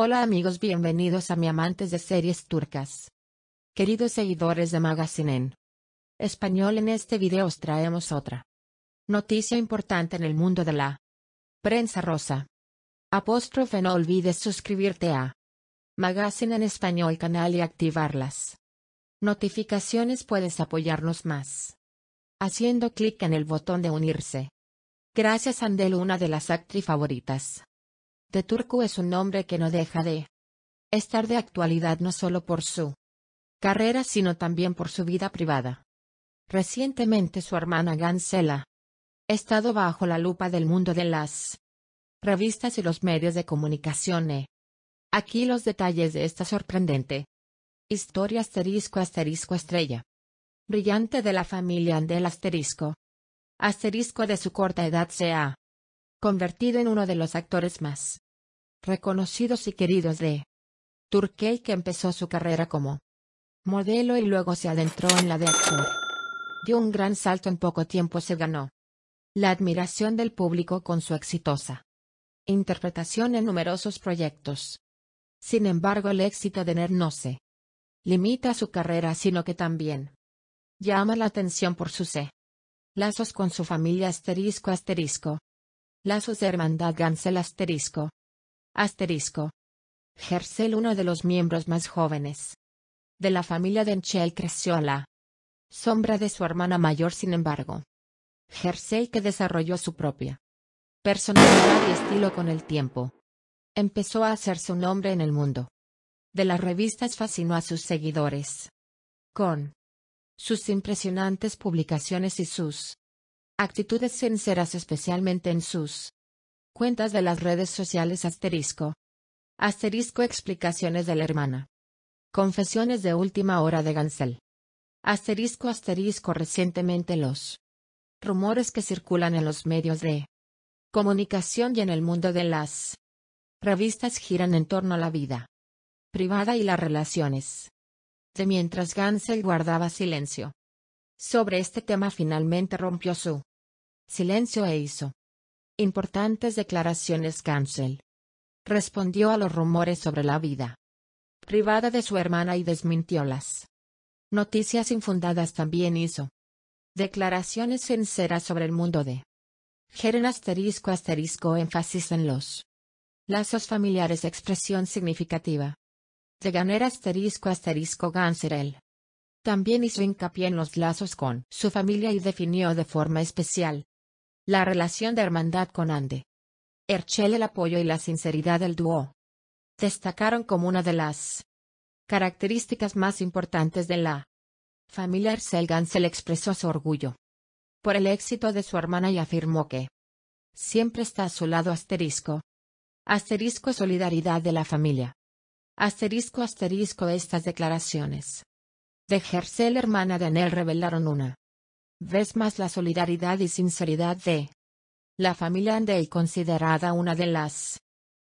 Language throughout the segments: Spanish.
Hola amigos, bienvenidos a mi amantes de series turcas. Queridos seguidores de Magazine en español, en este video os traemos otra noticia importante en el mundo de la prensa rosa. Apóstrofe no olvides suscribirte a Magazine en español canal y activarlas. notificaciones puedes apoyarnos más haciendo clic en el botón de unirse. Gracias Andel, una de las actri favoritas de Turco es un nombre que no deja de estar de actualidad no solo por su carrera sino también por su vida privada. Recientemente su hermana Gansela ha estado bajo la lupa del mundo de las revistas y los medios de comunicación. Aquí los detalles de esta sorprendente historia asterisco asterisco estrella brillante de la familia Andel asterisco asterisco de su corta edad se ha convertido en uno de los actores más reconocidos y queridos de Turkey que empezó su carrera como modelo y luego se adentró en la de actor. Dio un gran salto en poco tiempo se ganó la admiración del público con su exitosa interpretación en numerosos proyectos. Sin embargo el éxito de Ner no se limita a su carrera sino que también llama la atención por sus e lazos con su familia asterisco asterisco, Lazos de Hermandad Gansel asterisco. Asterisco. Gersel uno de los miembros más jóvenes. De la familia de Enchel creció a la sombra de su hermana mayor sin embargo. Gersel que desarrolló su propia personalidad y estilo con el tiempo. Empezó a hacerse un nombre en el mundo. De las revistas fascinó a sus seguidores. Con sus impresionantes publicaciones y sus Actitudes sinceras especialmente en sus cuentas de las redes sociales asterisco. Asterisco explicaciones de la hermana. Confesiones de última hora de Gansel. Asterisco asterisco recientemente los rumores que circulan en los medios de comunicación y en el mundo de las revistas giran en torno a la vida privada y las relaciones. De mientras Gansel guardaba silencio sobre este tema finalmente rompió su Silencio e hizo. Importantes declaraciones Cancel. Respondió a los rumores sobre la vida privada de su hermana y desmintiólas. Noticias infundadas también hizo. Declaraciones sinceras sobre el mundo de. Jeren asterisco asterisco énfasis en los. Lazos familiares expresión significativa. De Ganer asterisco asterisco Ganserel. También hizo hincapié en los lazos con su familia y definió de forma especial la relación de hermandad con Ande. Herchel el apoyo y la sinceridad del dúo. Destacaron como una de las características más importantes de la familia Se le expresó su orgullo por el éxito de su hermana y afirmó que siempre está a su lado asterisco. Asterisco solidaridad de la familia. Asterisco asterisco estas declaraciones de la hermana de Anel revelaron una Ves más la solidaridad y sinceridad de la familia Andey considerada una de las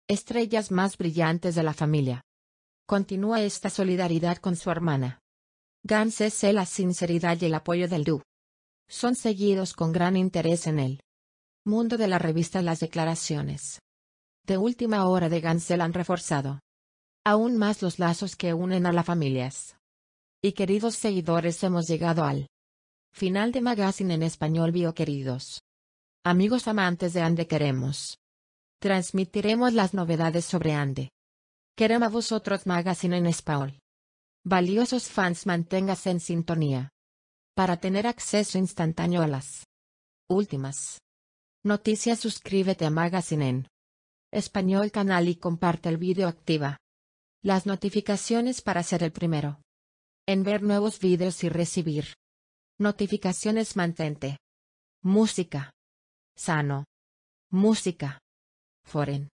estrellas más brillantes de la familia. Continúa esta solidaridad con su hermana. Gans es la sinceridad y el apoyo del Du. Son seguidos con gran interés en el mundo de la revista las declaraciones de última hora de Gans han reforzado aún más los lazos que unen a las familias. Y queridos seguidores hemos llegado al Final de Magazine en español queridos, Amigos amantes de Ande Queremos. Transmitiremos las novedades sobre Ande. Queremos a vosotros Magazine en español. Valiosos fans manténgase en sintonía. Para tener acceso instantáneo a las últimas noticias suscríbete a Magazine en español canal y comparte el vídeo activa las notificaciones para ser el primero en ver nuevos vídeos y recibir Notificaciones mantente. Música. Sano. Música. Foren.